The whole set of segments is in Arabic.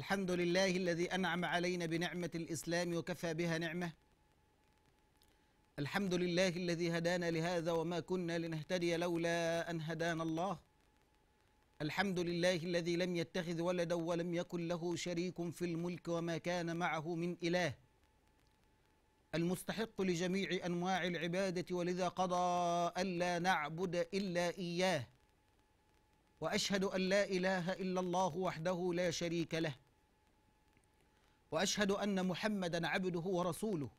الحمد لله الذي أنعم علينا بنعمة الإسلام وكفى بها نعمة الحمد لله الذي هدانا لهذا وما كنا لنهتدي لولا أن هدانا الله الحمد لله الذي لم يتخذ ولدا ولم يكن له شريك في الملك وما كان معه من إله المستحق لجميع أنواع العبادة ولذا قضى ألا نعبد إلا إياه وأشهد أن لا إله إلا الله وحده لا شريك له واشهد ان محمدا عبده ورسوله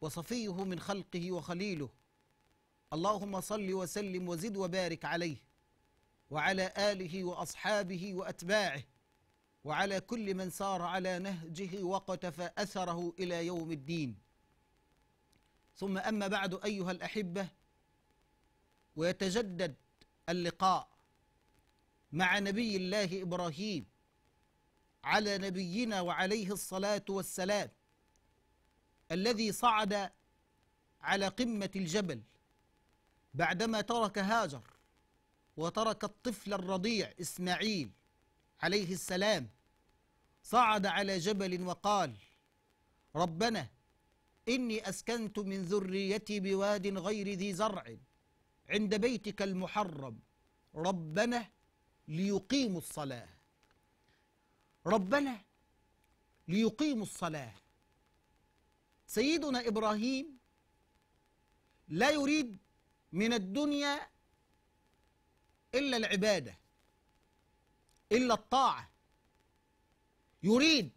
وصفيه من خلقه وخليله اللهم صل وسلم وزد وبارك عليه وعلى اله واصحابه واتباعه وعلى كل من سار على نهجه وقتف اثره الى يوم الدين ثم اما بعد ايها الاحبه ويتجدد اللقاء مع نبي الله ابراهيم على نبينا وعليه الصلاة والسلام الذي صعد على قمة الجبل بعدما ترك هاجر وترك الطفل الرضيع إسماعيل عليه السلام صعد على جبل وقال ربنا إني أسكنت من ذريتي بواد غير ذي زرع عند بيتك المحرم ربنا ليقيموا الصلاة ربنا ليقيموا الصلاة سيدنا إبراهيم لا يريد من الدنيا إلا العبادة إلا الطاعة يريد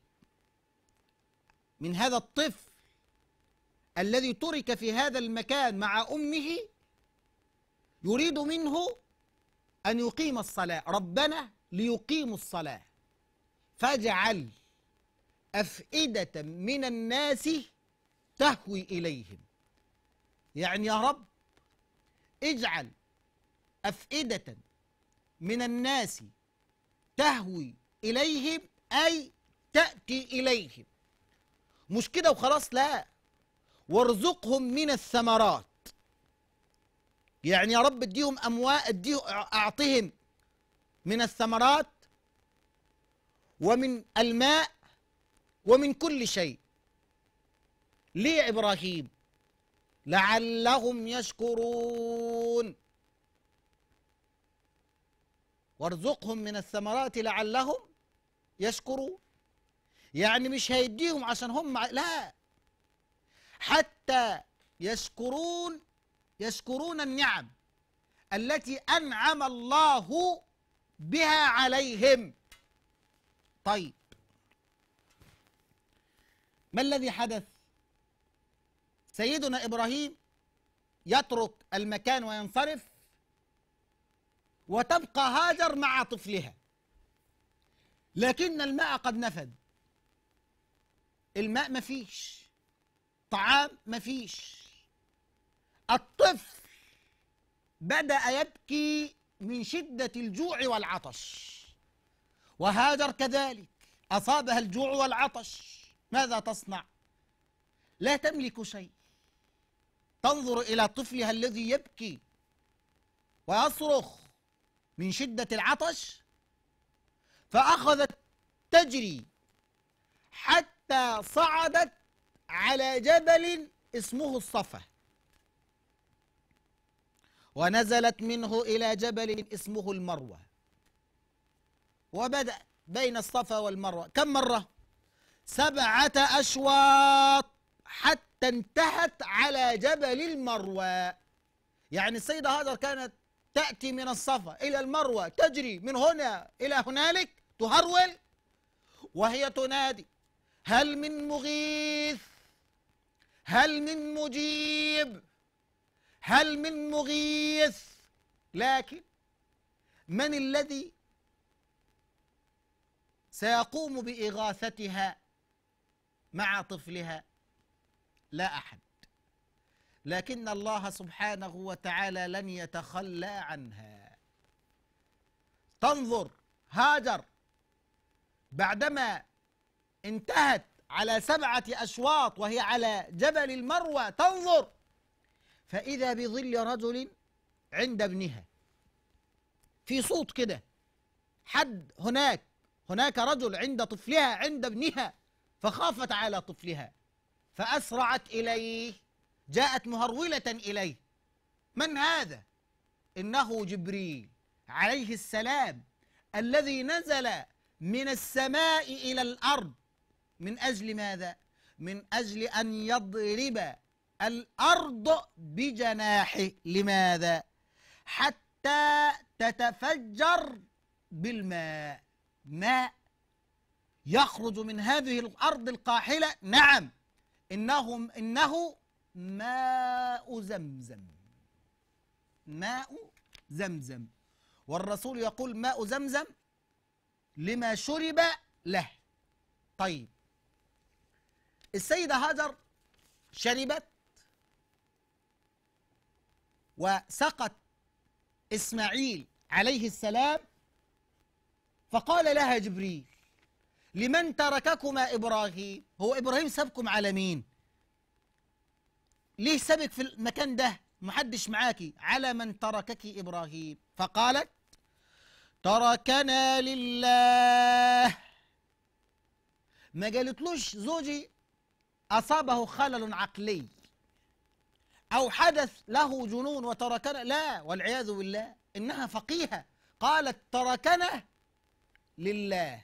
من هذا الطفل الذي ترك في هذا المكان مع أمه يريد منه أن يقيم الصلاة ربنا ليقيموا الصلاة فاجعل أفئدة من الناس تهوي إليهم يعني يا رب اجعل أفئدة من الناس تهوي إليهم أي تأتي إليهم مش كده وخلاص لا وارزقهم من الثمرات يعني يا رب اديهم أموال اديهم أعطهم من الثمرات ومن الماء ومن كل شيء ليه إبراهيم لعلهم يشكرون وارزقهم من الثمرات لعلهم يشكرون يعني مش هيديهم عشان هم لا حتى يشكرون يشكرون النعم التي أنعم الله بها عليهم طيب ما الذي حدث سيدنا ابراهيم يترك المكان وينصرف وتبقى هاجر مع طفلها لكن الماء قد نفد الماء مفيش طعام مفيش الطفل بدا يبكي من شده الجوع والعطش وهاجر كذلك أصابها الجوع والعطش ماذا تصنع؟ لا تملك شيء تنظر إلى طفلها الذي يبكي ويصرخ من شدة العطش فأخذت تجري حتى صعدت على جبل اسمه الصفا ونزلت منه إلى جبل اسمه المروه وبدأ بين الصفا والمروة كم مرة؟ سبعة أشواط حتى انتهت على جبل المروة يعني السيدة هاجر كانت تأتي من الصفا إلى المروة تجري من هنا إلى هنالك تهرول وهي تنادي هل من مغيث هل من مجيب هل من مغيث لكن من الذي سيقوم باغاثتها مع طفلها لا احد لكن الله سبحانه وتعالى لن يتخلى عنها تنظر هاجر بعدما انتهت على سبعه اشواط وهي على جبل المروه تنظر فاذا بظل رجل عند ابنها في صوت كده حد هناك هناك رجل عند طفلها عند ابنها فخافت على طفلها فأسرعت إليه جاءت مهرولة إليه من هذا؟ إنه جبريل عليه السلام الذي نزل من السماء إلى الأرض من أجل ماذا؟ من أجل أن يضرب الأرض بجناحه لماذا؟ حتى تتفجر بالماء ماء يخرج من هذه الأرض القاحلة نعم إنه إنه ماء زمزم ماء زمزم والرسول يقول ماء زمزم لما شرب له طيب السيدة هاجر شربت وسقت إسماعيل عليه السلام فقال لها جبريل لمن ترككما إبراهيم هو إبراهيم سابكم على مين ليه سابك في المكان ده محدش معاكي على من تركك إبراهيم فقالت تركنا لله ما قالتلوش زوجي أصابه خلل عقلي أو حدث له جنون وتركنا لا والعياذ بالله إنها فقيهة قالت تركنا لله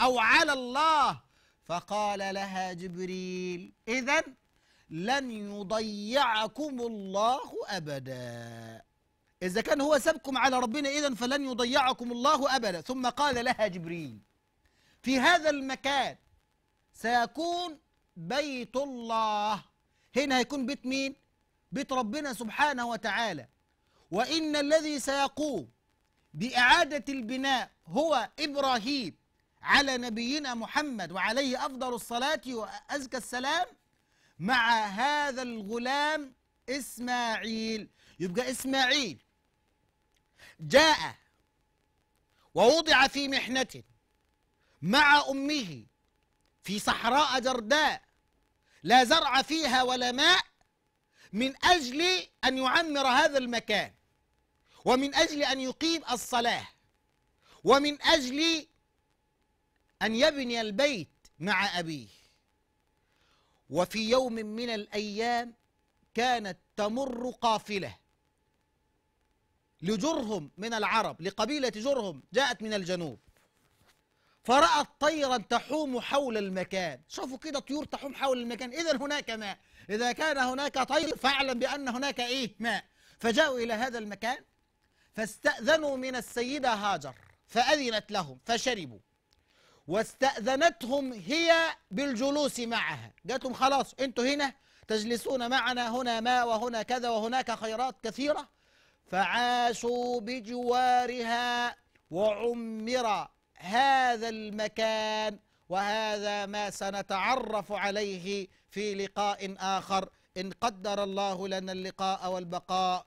أو على الله فقال لها جبريل إذا لن يضيعكم الله أبدا إذا كان هو سابكم على ربنا إذا فلن يضيعكم الله أبدا ثم قال لها جبريل في هذا المكان سيكون بيت الله هنا هيكون بيت مين؟ بيت ربنا سبحانه وتعالى وإن الذي سيقوم بإعادة البناء هو إبراهيم على نبينا محمد وعليه أفضل الصلاة وأزكى السلام مع هذا الغلام إسماعيل يبقى إسماعيل جاء ووضع في محنة مع أمه في صحراء جرداء لا زرع فيها ولا ماء من أجل أن يعمر هذا المكان ومن أجل أن يقيم الصلاة ومن أجل أن يبني البيت مع أبيه وفي يوم من الأيام كانت تمر قافلة لجرهم من العرب لقبيلة جرهم جاءت من الجنوب فرأت طيرا تحوم حول المكان شوفوا كده طيور تحوم حول المكان إذا هناك ماء إذا كان هناك طير فاعلم بأن هناك إيه ماء فجاءوا إلى هذا المكان فاستأذنوا من السيدة هاجر فأذنت لهم فشربوا واستأذنتهم هي بالجلوس معها قالت لهم خلاص أنتوا هنا تجلسون معنا هنا ما وهنا كذا وهناك خيرات كثيرة فعاشوا بجوارها وعمر هذا المكان وهذا ما سنتعرف عليه في لقاء آخر إن قدر الله لنا اللقاء والبقاء